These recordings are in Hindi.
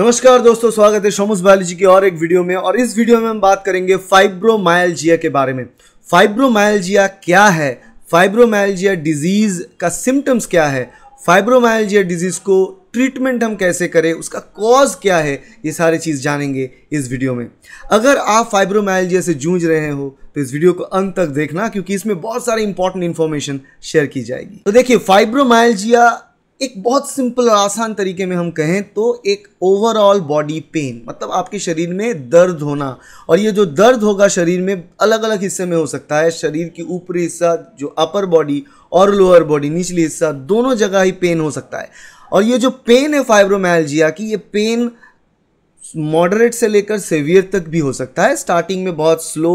नमस्कार दोस्तों स्वागत है शोमस बायोलॉजी की और एक वीडियो में और इस वीडियो में हम बात करेंगे फाइब्रोमायल्जिया के बारे में फाइब्रोमायल्जिया क्या है फाइब्रोमायल्जिया डिजीज़ का सिम्टम्स क्या है फाइब्रोमायल्जिया डिजीज़ को ट्रीटमेंट हम कैसे करें उसका कॉज क्या है ये सारी चीज़ जानेंगे इस वीडियो में अगर आप फाइब्रोमायल्जिया से जूझ रहे हो तो इस वीडियो को अंत तक देखना क्योंकि इसमें बहुत सारी इंपॉर्टेंट इन्फॉर्मेशन शेयर की जाएगी तो देखिए फाइब्रोमायल्जिया एक बहुत सिंपल और आसान तरीके में हम कहें तो एक ओवरऑल बॉडी पेन मतलब आपके शरीर में दर्द होना और ये जो दर्द होगा शरीर में अलग अलग हिस्से में हो सकता है शरीर की ऊपरी हिस्सा जो अपर बॉडी और लोअर बॉडी निचली हिस्सा दोनों जगह ही पेन हो सकता है और ये जो पेन है फाइब्रोमैलजिया की ये पेन मॉडरेट से लेकर सेवियर तक भी हो सकता है स्टार्टिंग में बहुत स्लो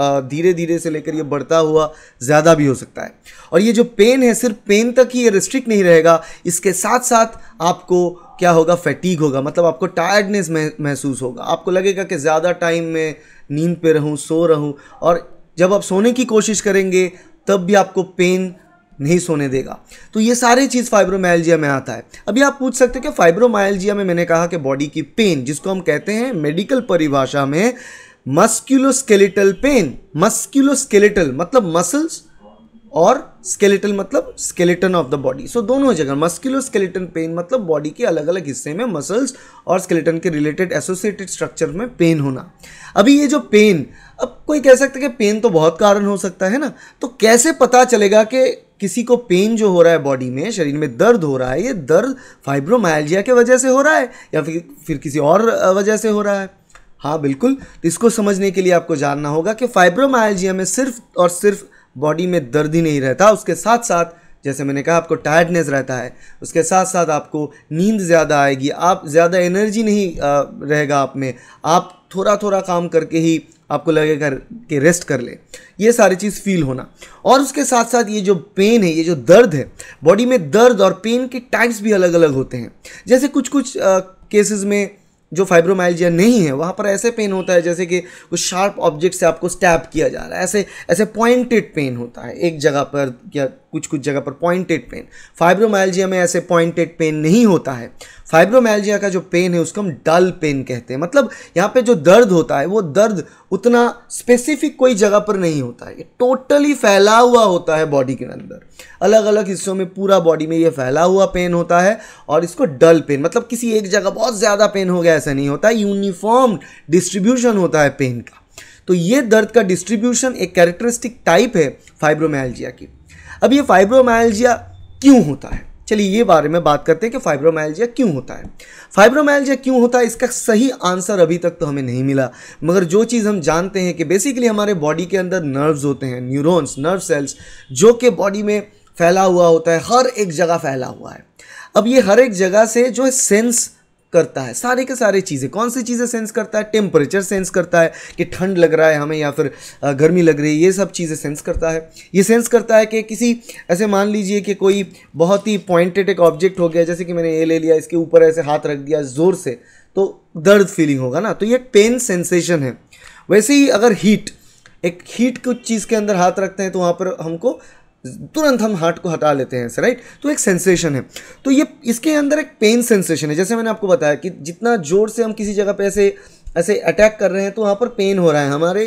धीरे धीरे से लेकर ये बढ़ता हुआ ज़्यादा भी हो सकता है और ये जो पेन है सिर्फ पेन तक ही ये रिस्ट्रिक्ट नहीं रहेगा इसके साथ साथ आपको क्या होगा फैटीक होगा मतलब आपको टायर्डनेस महसूस होगा आपको लगेगा कि ज़्यादा टाइम में नींद पे रहूँ सो रहूँ और जब आप सोने की कोशिश करेंगे तब भी आपको पेन नहीं सोने देगा तो ये सारी चीज़ फाइब्रोमायल्जिया में आता है अभी आप पूछ सकते हो कि फाइब्रोमायल्जिया में मैंने कहा कि बॉडी की पेन जिसको हम कहते हैं मेडिकल परिभाषा में मस्क्यूलोस्केलेटल पेन मस्क्यूलोस्केलेटल मतलब मसल्स और स्केलेटल मतलब skeleton of the body so दोनों जगह मस्क्यूलोस्केलेटन पेन मतलब बॉडी के अलग अलग हिस्से में मसल्स और स्केलेटन के रिलेटेड एसोसिएटेड स्ट्रक्चर में पेन होना अभी ये जो पेन अब कोई कह सकता है कि पेन तो बहुत कारण हो सकता है ना तो कैसे पता चलेगा कि किसी को पेन जो हो रहा है बॉडी में शरीर में दर्द हो रहा है ये दर्द फाइब्रोमाइलजिया के वजह से हो रहा है या फिर फिर किसी और वजह से हो रहा है हाँ बिल्कुल इसको समझने के लिए आपको जानना होगा कि फाइब्रोमायलजिया में सिर्फ और सिर्फ बॉडी में दर्द ही नहीं रहता उसके साथ साथ जैसे मैंने कहा आपको टायर्डनेस रहता है उसके साथ साथ आपको नींद ज़्यादा आएगी आप ज़्यादा एनर्जी नहीं रहेगा आप में आप थोड़ा थोड़ा काम करके ही आपको लगेगा कि रेस्ट कर ले ये सारी चीज़ फील होना और उसके साथ साथ ये जो पेन है ये जो दर्द है बॉडी में दर्द और पेन के टाइप्स भी अलग अलग होते हैं जैसे कुछ कुछ केसेस में जो फाइब्रोमाइलजिया नहीं है वहाँ पर ऐसे पेन होता है जैसे कि कुछ शार्प ऑब्जेक्ट से आपको स्टैप किया जा रहा है ऐसे ऐसे पॉइंटेड पेन होता है एक जगह पर या कुछ कुछ जगह पर पॉइंटेड पेन फाइब्रोमाइल्जिया में ऐसे पॉइंटेड पेन नहीं होता है फाइब्रोमाइल्जिया का जो पेन है उसको हम डल पेन कहते हैं मतलब यहाँ पे जो दर्द होता है वो दर्द उतना स्पेसिफिक कोई जगह पर नहीं होता है ये टोटली फैला हुआ होता है बॉडी के अंदर अलग अलग हिस्सों में पूरा बॉडी में ये फैला हुआ पेन होता है और इसको डल पेन मतलब किसी एक जगह बहुत ज़्यादा पेन हो गया ऐसा नहीं होता यूनिफॉर्म डिस्ट्रीब्यूशन होता है पेन का तो ये दर्द का डिस्ट्रीब्यूशन एक कैरेक्टरिस्टिक टाइप है फाइब्रोमाइल्जिया की अब ये फाइब्रोमायल्जिया क्यों होता है चलिए ये बारे में बात करते हैं कि फाइब्रोमायल्जिया क्यों होता है फाइब्रोमायल्जिया क्यों होता है इसका सही आंसर अभी तक तो हमें नहीं मिला मगर जो चीज़ हम जानते हैं कि बेसिकली हमारे बॉडी के अंदर नर्व्स होते हैं न्यूरोन्स नर्व सेल्स जो कि बॉडी में फैला हुआ होता है हर एक जगह फैला हुआ है अब ये हर एक जगह से जो सेंस करता है सारे के सारे चीज़ें कौन सी चीज़ें सेंस करता है टेम्परेचर सेंस करता है कि ठंड लग रहा है हमें या फिर गर्मी लग रही है ये सब चीज़ें सेंस करता है ये सेंस करता है कि किसी ऐसे मान लीजिए कि कोई बहुत ही पॉइंटेड एक ऑब्जेक्ट हो गया जैसे कि मैंने ये ले लिया इसके ऊपर ऐसे हाथ रख दिया ज़ोर से तो दर्द फीलिंग होगा ना तो ये पेन सेंसेशन है वैसे ही अगर हीट एक हीट कुछ चीज़ के अंदर हाथ रखते हैं तो वहाँ पर हमको तुरंत हम हार्ट को हटा लेते हैं राइट तो एक सेंसेशन है तो ये इसके अंदर एक पेन सेंसेशन है जैसे मैंने आपको बताया कि जितना जोर से हम किसी जगह पे ऐसे ऐसे अटैक कर रहे हैं तो वहाँ पर पेन हो रहा है हमारे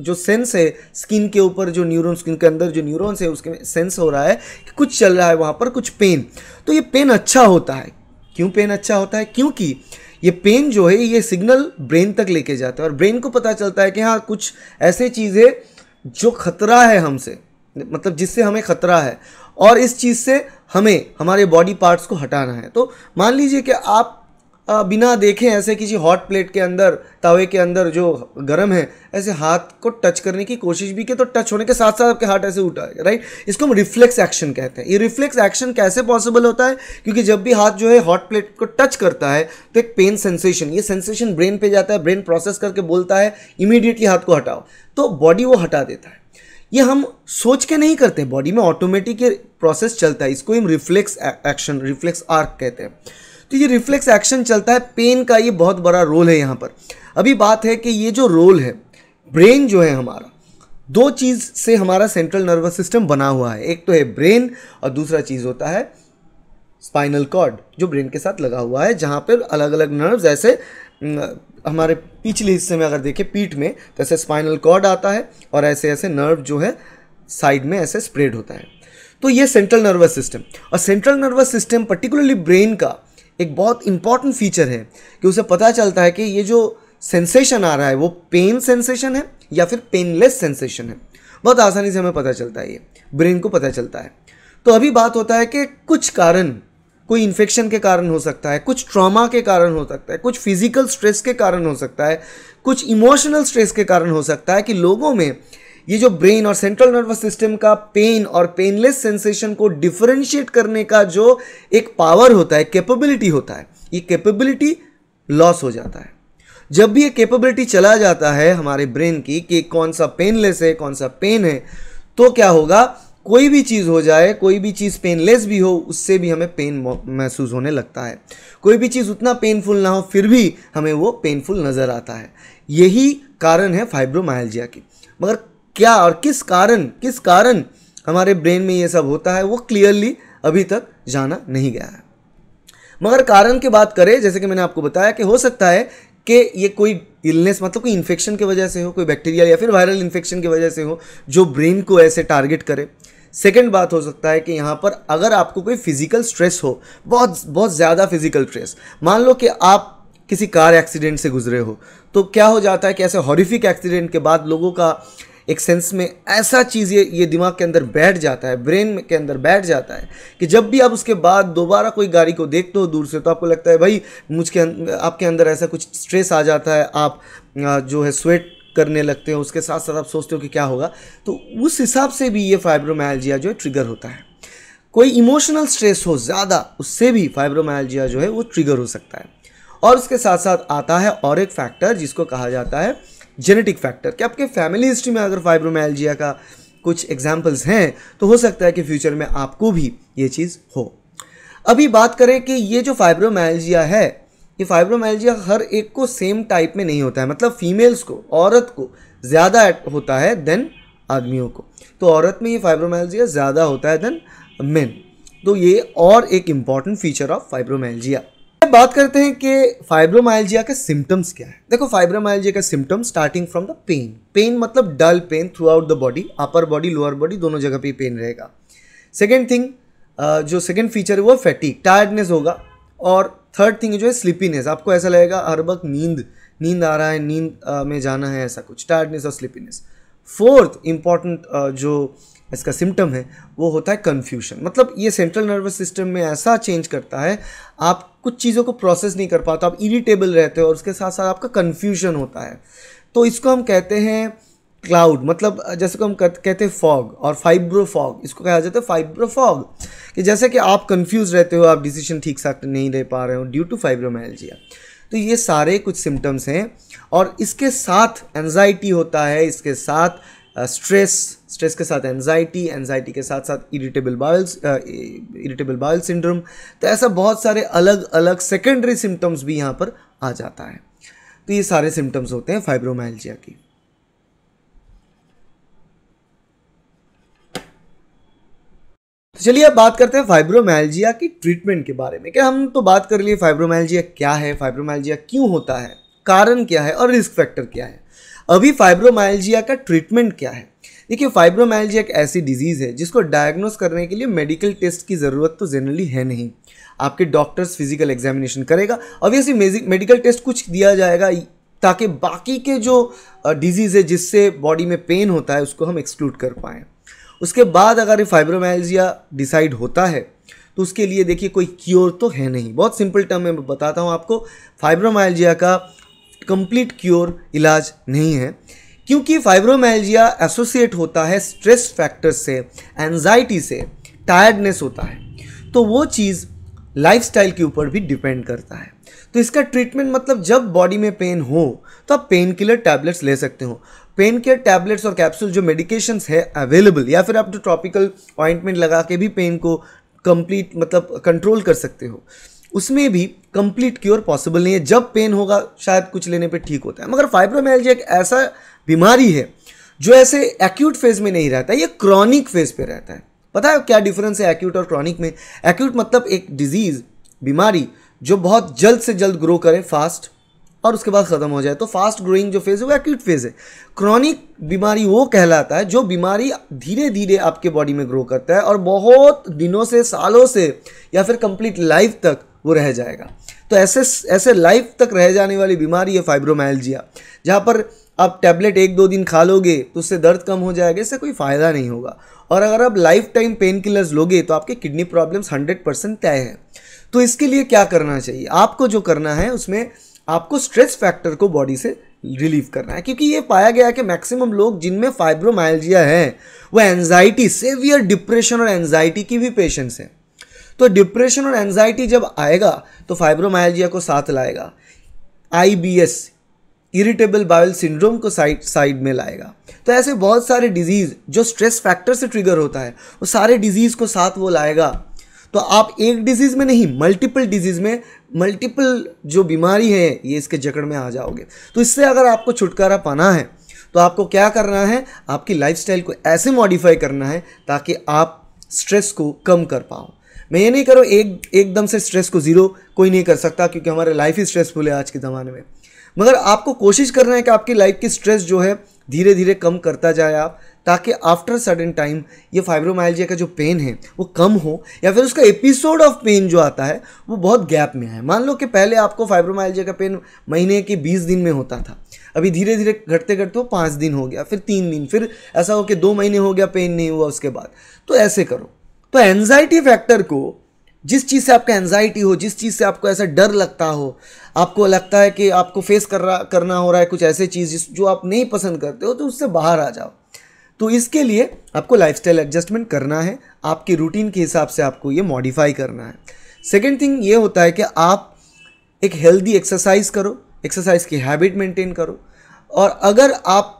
जो सेंस है स्किन के ऊपर जो न्यूरॉन स्किन के अंदर जो न्यूरॉन्स है उसके सेंस हो रहा है कि कुछ चल रहा है वहाँ पर कुछ पेन तो ये पेन अच्छा होता है क्यों पेन अच्छा होता है क्योंकि ये पेन जो है ये सिग्नल ब्रेन तक लेके जाता है और ब्रेन को पता चलता है कि हाँ कुछ ऐसे चीज़ है जो खतरा है हमसे मतलब जिससे हमें खतरा है और इस चीज़ से हमें हमारे बॉडी पार्ट्स को हटाना है तो मान लीजिए कि आप बिना देखें ऐसे किसी हॉट प्लेट के अंदर तवे के अंदर जो गर्म है ऐसे हाथ को टच करने की कोशिश भी की तो टच होने के साथ साथ आपके हाथ ऐसे उठा राइट इसको हम रिफ्लेक्स एक्शन कहते हैं ये रिफ्लेक्स एक्शन कैसे पॉसिबल होता है क्योंकि जब भी हाथ जो है हॉट प्लेट को टच करता है तो एक पेन सेंसेशन ये सेंसेशन ब्रेन पे जाता है ब्रेन प्रोसेस करके बोलता है इमीडिएटली हाथ को हटाओ तो बॉडी वो हटा देता है ये हम सोच के नहीं करते बॉडी में ऑटोमेटिक ये प्रोसेस चलता है इसको हम रिफ्लेक्स एक्शन रिफ्लेक्स आर्क कहते हैं तो ये रिफ्लेक्स एक्शन चलता है पेन का ये बहुत बड़ा रोल है यहाँ पर अभी बात है कि ये जो रोल है ब्रेन जो है हमारा दो चीज़ से हमारा सेंट्रल नर्वस सिस्टम बना हुआ है एक तो है ब्रेन और दूसरा चीज़ होता है स्पाइनल कॉर्ड जो ब्रेन के साथ लगा हुआ है जहाँ पर अलग अलग नर्व्स ऐसे हमारे पिछले हिस्से में अगर देखें पीठ में तो ऐसे स्पाइनल कॉर्ड आता है और ऐसे ऐसे नर्व जो है साइड में ऐसे स्प्रेड होता है तो ये सेंट्रल नर्वस सिस्टम और central nervous system particularly brain का एक बहुत इंपॉर्टेंट फीचर है कि उसे पता चलता है कि ये जो सेंसेशन आ रहा है वो पेन सेंसेशन है या फिर पेनलेस सेंसेशन है बहुत आसानी से हमें पता चलता है ये ब्रेन को पता चलता है तो अभी बात होता है कि कुछ कारण कोई इन्फेक्शन के कारण हो सकता है कुछ ट्रॉमा के कारण हो सकता है कुछ फिजिकल स्ट्रेस के कारण हो सकता है कुछ इमोशनल स्ट्रेस के कारण हो सकता है कि लोगों में ये जो ब्रेन और सेंट्रल नर्वस सिस्टम का पेन और पेनलेस सेंसेशन को डिफरेंशिएट करने का जो एक पावर होता है कैपेबिलिटी होता है ये कैपेबिलिटी लॉस हो जाता है जब भी ये कैपेबिलिटी चला जाता है हमारे ब्रेन की कि कौन सा पेनलेस है कौन सा पेन है तो क्या होगा कोई भी चीज़ हो जाए कोई भी चीज़ पेनलेस भी हो उससे भी हमें पेन महसूस होने लगता है कोई भी चीज़ उतना पेनफुल ना हो फिर भी हमें वो पेनफुल नज़र आता है यही कारण है फाइब्रोमायल्जिया की मगर क्या और किस कारण किस कारण हमारे ब्रेन में ये सब होता है वो क्लियरली अभी तक जाना नहीं गया है मगर कारण की बात करें जैसे कि मैंने आपको बताया कि हो सकता है कि ये कोई इलनेस मतलब कोई इन्फेक्शन की वजह से हो कोई बैक्टीरिया या फिर वायरल इन्फेक्शन की वजह से हो जो ब्रेन को ऐसे टारगेट करे सेकेंड बात हो सकता है कि यहाँ पर अगर आपको कोई फिज़िकल स्ट्रेस हो बहुत बहुत ज़्यादा फिज़िकल स्ट्रेस मान लो कि आप किसी कार एक्सीडेंट से गुजरे हो तो क्या हो जाता है कि ऐसे हॉरिफिक एक्सीडेंट के बाद लोगों का एक सेंस में ऐसा चीज़ ये ये दिमाग के अंदर बैठ जाता है ब्रेन के अंदर बैठ जाता है कि जब भी आप उसके बाद दोबारा कोई गाड़ी को देखते हो दूर से तो आपको लगता है भाई मुझके अं, आपके अंदर ऐसा कुछ स्ट्रेस आ जाता है आप जो है स्वेट करने लगते हो उसके साथ साथ आप सोचते हो कि क्या होगा तो उस हिसाब से भी ये फाइब्रोमायलजिया जो है ट्रिगर होता है कोई इमोशनल स्ट्रेस हो ज़्यादा उससे भी फाइब्रोमायलजिया जो है वो ट्रिगर हो सकता है और उसके साथ साथ आता है और एक फैक्टर जिसको कहा जाता है जेनेटिक फैक्टर कि आपके फैमिली हिस्ट्री में अगर फाइब्रोमायलजिया का कुछ एग्जाम्पल्स हैं तो हो सकता है कि फ्यूचर में आपको भी ये चीज़ हो अभी बात करें कि ये जो फाइब्रोमायलजिया है ये फाइब्रोमाइलजिया हर एक को सेम टाइप में नहीं होता है मतलब फीमेल्स को औरत को ज़्यादा होता है देन आदमियों को तो औरत में ये फाइब्रोमाइल्जिया ज़्यादा होता है देन मेन तो ये और एक इम्पॉर्टेंट फीचर ऑफ फाइब्रोमाइलजिया बात करते हैं कि फाइब्रोमाइल्जिया के सिम्टम्स क्या है देखो फाइब्रोमाइलजिया का symptom starting from the pain pain मतलब dull pain throughout the body upper body lower body दोनों जगह पे पेन रहेगा सेकेंड थिंग जो सेकेंड फीचर है वो फैटिक टायर्डनेस होगा और थर्ड थिंग जो है स्लिपीनेस आपको ऐसा लगेगा हर वक्त नींद नींद आ रहा है नींद में जाना है ऐसा कुछ टायर्डनेस और स्लिपीनेस फोर्थ इंपॉर्टेंट जो इसका सिम्टम है वो होता है कन्फ्यूशन मतलब ये सेंट्रल नर्वस सिस्टम में ऐसा चेंज करता है आप कुछ चीज़ों को प्रोसेस नहीं कर पाते आप इरिटेबल रहते हो और उसके साथ साथ आपका कन्फ्यूजन होता है तो इसको हम कहते हैं क्लाउड मतलब जैसे को हम कहते हैं फॉग और फाइब्रो फॉग इसको कहा जाता है फाइब्रो फॉग कि जैसे कि आप कंफ्यूज रहते हो आप डिसीजन ठीक से नहीं ले पा रहे हो ड्यू टू फाइब्रोमाइल्जिया तो ये सारे कुछ सिम्टम्स हैं और इसके साथ एनजाइटी होता है इसके साथ स्ट्रेस uh, स्ट्रेस के साथ एनजाइटी एनजाइटी के साथ साथ irritable bowels irritable bowel syndrome तो ऐसा बहुत सारे अलग अलग सेकेंडरी सिम्टम्स भी यहाँ पर आ जाता है तो ये सारे सिम्टम्स होते हैं फाइब्रोमाइलजिया की तो चलिए अब बात करते हैं फाइब्रोमैल्जिया की ट्रीटमेंट के बारे में क्या हम तो बात कर लिए फाइब्रोमैल्जिया क्या है फाइब्रोमैल्जिया क्यों होता है कारण क्या है और रिस्क फैक्टर क्या है अभी फाइब्रोमाइल्जिया का ट्रीटमेंट क्या है देखिए फाइब्रोमाइलजिया एक ऐसी डिजीज़ है जिसको डायग्नोस करने के लिए मेडिकल टेस्ट की ज़रूरत तो जनरली है नहीं आपके डॉक्टर्स फिजिकल एग्जामिनेशन करेगा ऑब्वियसली मेडिकल टेस्ट कुछ दिया जाएगा ताकि बाकी के जो डिजीज़ है जिससे बॉडी में पेन होता है उसको हम एक्सक्लूड कर पाएँ उसके बाद अगर ये फाइब्रोमाइजिया डिसाइड होता है तो उसके लिए देखिए कोई क्योर तो है नहीं बहुत सिंपल टर्म में बताता हूँ आपको फाइब्रोमाइलजिया का कंप्लीट क्योर इलाज नहीं है क्योंकि फाइब्रोमाइल्जिया एसोसिएट होता है स्ट्रेस फैक्टर्स से एनजाइटी से टायर्डनेस होता है तो वो चीज़ लाइफस्टाइल के ऊपर भी डिपेंड करता है तो इसका ट्रीटमेंट मतलब जब बॉडी में पेन हो तो आप पेन किलर टैबलेट्स ले सकते हो पेन केयर टैबलेट्स और कैप्सूल जो मेडिकेशंस है अवेलेबल या फिर आप तो ट्रॉपिकल ऑइंटमेंट लगा के भी पेन को कंप्लीट मतलब कंट्रोल कर सकते हो उसमें भी कंप्लीट क्योर पॉसिबल नहीं है जब पेन होगा शायद कुछ लेने पे ठीक होता है मगर फाइब्रोमाइल्जिया एक ऐसा बीमारी है जो ऐसे एक्यूट फेज में नहीं रहता ये क्रॉनिक फेज पे रहता है पता है क्या डिफरेंस है एक्यूट और क्रॉनिक में एक्यूट मतलब एक डिजीज़ बीमारी जो बहुत जल्द से जल्द ग्रो करे फास्ट और उसके बाद ख़त्म हो जाए तो फास्ट ग्रोइंग जो फेज़ है वो एक्यूट फेज़ है क्रॉनिक बीमारी वो कहलाता है जो बीमारी धीरे धीरे आपके बॉडी में ग्रो करता है और बहुत दिनों से सालों से या फिर कंप्लीट लाइफ तक वो रह जाएगा तो ऐसे ऐसे लाइफ तक रह जाने वाली बीमारी है फाइब्रोमाइलजिया जहाँ पर आप टैबलेट एक दो दिन खा लोगे तो उससे दर्द कम हो जाएगा इससे कोई फ़ायदा नहीं होगा और अगर आप लाइफ टाइम पेन किलर्स लोगे तो आपके किडनी प्रॉब्लम्स हंड्रेड परसेंट तय हैं तो इसके लिए क्या करना चाहिए आपको जो करना है उसमें आपको स्ट्रेस फैक्टर को बॉडी से रिलीव करना है क्योंकि ये पाया गया है कि मैक्सिमम लोग जिनमें फाइब्रोमाइलजिया है वो एनजाइटी सेवियर डिप्रेशन और एनजाइटी की भी पेशेंट्स हैं तो डिप्रेशन और एनजाइटी जब आएगा तो फाइब्रोमाइलजिया को साथ लाएगा आईबीएस इरिटेबल बाउल सिंड्रोम को साइड साइड में लाएगा तो ऐसे बहुत सारे डिजीज़ जो स्ट्रेस फैक्टर से ट्रिगर होता है वो सारे डिजीज़ को साथ वो लाएगा तो आप एक डिजीज़ में नहीं मल्टीपल डिजीज़ में मल्टीपल जो बीमारी है ये इसके जकड़ में आ जाओगे तो इससे अगर आपको छुटकारा पाना है तो आपको क्या करना है आपकी लाइफस्टाइल को ऐसे मॉडिफाई करना है ताकि आप स्ट्रेस को कम कर पाओ मैं ये नहीं करूँ एक एकदम से स्ट्रेस को ज़ीरो कोई नहीं कर सकता क्योंकि हमारे लाइफ ही स्ट्रेसफुल है आज के ज़माने में मगर आपको कोशिश करना है कि आपकी लाइफ की स्ट्रेस जो है धीरे धीरे कम करता जाए आप ताकि आफ्टर सडन टाइम ये फाइब्रोमाइलजिया का जो पेन है वो कम हो या फिर उसका एपिसोड ऑफ पेन जो आता है वो बहुत गैप में है मान लो कि पहले आपको फाइब्रोमाइलजिया का पेन महीने के बीस दिन में होता था अभी धीरे धीरे घटते घटते वो पाँच दिन हो गया फिर तीन दिन फिर ऐसा हो कि दो महीने हो गया पेन नहीं हुआ उसके बाद तो ऐसे करो तो एनजाइटी फैक्टर को जिस चीज़ से आपको एनजाइटी हो जिस चीज़ से आपको ऐसा डर लगता हो आपको लगता है कि आपको फेस कर रहा करना हो रहा है कुछ ऐसे चीज़ जो आप नहीं पसंद करते हो तो उससे बाहर आ जाओ तो इसके लिए आपको लाइफ एडजस्टमेंट करना है आपकी रूटीन के हिसाब से आपको ये मॉडिफाई करना है सेकेंड थिंग ये होता है कि आप एक हेल्दी एक्सरसाइज करो एक्सरसाइज की हैबिट मेंटेन करो और अगर आप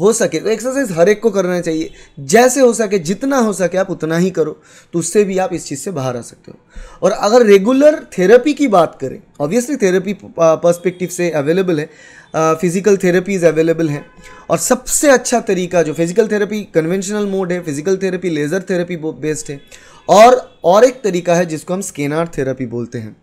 हो सके तो एक्सरसाइज हर एक को करना चाहिए जैसे हो सके जितना हो सके आप उतना ही करो तो उससे भी आप इस चीज़ से बाहर आ सकते हो और अगर रेगुलर थेरेपी की बात करें ऑब्वियसली थेरेपी पर्सपेक्टिव से अवेलेबल है फिज़िकल थेरेपीज़ अवेलेबल हैं और सबसे अच्छा तरीका जो फिज़िकल थेरेपी कन्वेंशनल मोड है physical therapy laser therapy based है और और एक तरीका है जिसको हम स्केनार थेरेपी बोलते हैं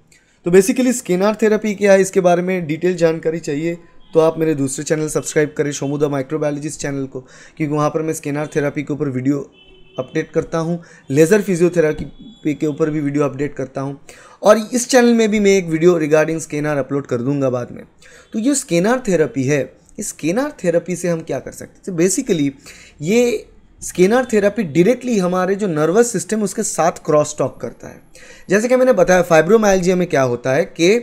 तो बेसिकली स्केनार थेरेपी क्या है इसके बारे में डिटेल जानकारी चाहिए तो आप मेरे दूसरे चैनल सब्सक्राइब करें शोमुदा माइक्रोबायोलॉजिस्ट चैनल को क्योंकि वहाँ पर मैं स्केनार थेरापी के ऊपर वीडियो अपडेट करता हूँ लेज़र फिजियोथेरापी के ऊपर भी वीडियो अपडेट करता हूँ और इस चैनल में भी मैं एक वीडियो रिगार्डिंग स्केनर अपलोड कर दूंगा बाद में तो ये स्केनर थेरेपी है इस स्केनर थेरेपी से हम क्या कर सकते हैं बेसिकली तो ये स्केनर थेरेपी डायरेक्टली हमारे जो नर्वस सिस्टम उसके साथ क्रॉस टॉक करता है जैसे कि मैंने बताया फाइब्रोमाइल्जिया में क्या होता है कि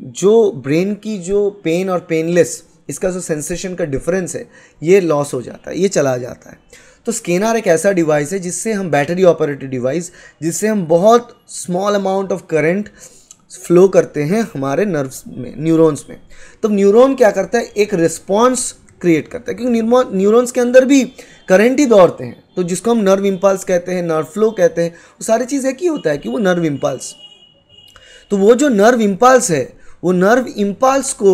जो ब्रेन की जो पेन और पेनलेस इसका जो सेंसेशन का डिफरेंस है ये लॉस हो जाता है ये चला जाता है तो स्केनर एक ऐसा डिवाइस है जिससे हम बैटरी ऑपरेटेड डिवाइस जिससे हम बहुत small amount of current flow करते हैं हमारे नर्व्स में न्यूरॉन्स में तो न्यूरॉन क्या करता है एक रिस्पॉन्स क्रिएट करता है क्योंकि न्यूरॉन्स के अंदर भी करंट ही दौड़ते हैं तो जिसको हम नर्व इम्पल्स कहते हैं नर्व फ्लो कहते हैं वो सारी चीज़ एक ही होता है कि वो नर्व इम्पल्स तो वो जो नर्व इम्पल्स है वो नर्व इम्पल्स को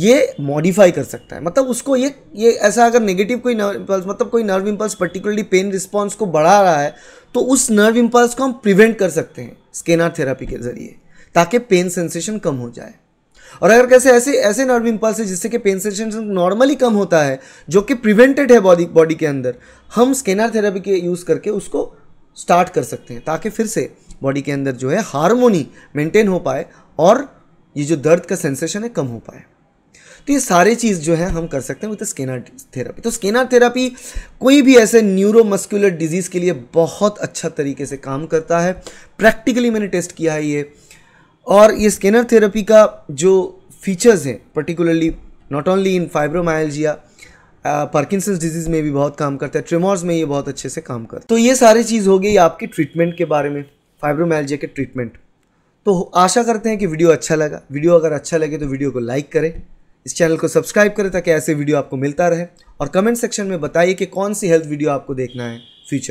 ये मॉडिफाई कर सकता है मतलब उसको ये ये ऐसा अगर नेगेटिव कोई नर्व इम्पल्स मतलब कोई nerve impulse particularly pain response को बढ़ा रहा है तो उस नर्व इम्पल्स को हम प्रिवेंट कर सकते हैं स्केनर थेरेपी के ज़रिए ताकि पेन सेंसेशन कम हो जाए और अगर कैसे ऐसे ऐसे नर्व इम्पल्स है जिससे कि पेन सेंसेशन नॉर्मली कम होता है जो कि प्रिवेंटेड है बॉडी बॉडी के अंदर हम स्केनर थेरेपी के यूज़ करके उसको स्टार्ट कर सकते हैं ताकि फिर से बॉडी के अंदर जो है हारमोनी मेंटेन हो पाए और ये जो दर्द का सेंसेशन है कम हो पाए तो ये सारी चीज़ जो है हम कर सकते हैं विद स्केनर थेरेपी तो स्केनर थेरेपी कोई भी ऐसे न्यूरोमस्कुलर डिजीज़ के लिए बहुत अच्छा तरीके से काम करता है प्रैक्टिकली मैंने टेस्ट किया है ये और ये स्केनर थेरेपी का जो फीचर्स हैं particularly not only in fibromyalgia Parkinson's disease में भी बहुत काम करता है ट्रिमोर्स में ये बहुत अच्छे से काम करता है तो ये सारी चीज़ हो गई आपके ट्रीटमेंट के बारे में फाइब्रोमायल्जिया के ट्रीटमेंट तो आशा करते हैं कि वीडियो अच्छा लगा वीडियो अगर अच्छा लगे तो वीडियो को लाइक करें इस चैनल को सब्सक्राइब करें ताकि ऐसे वीडियो आपको मिलता रहे और कमेंट सेक्शन में बताइए कि कौन सी हेल्थ वीडियो आपको देखना है फ्यूचर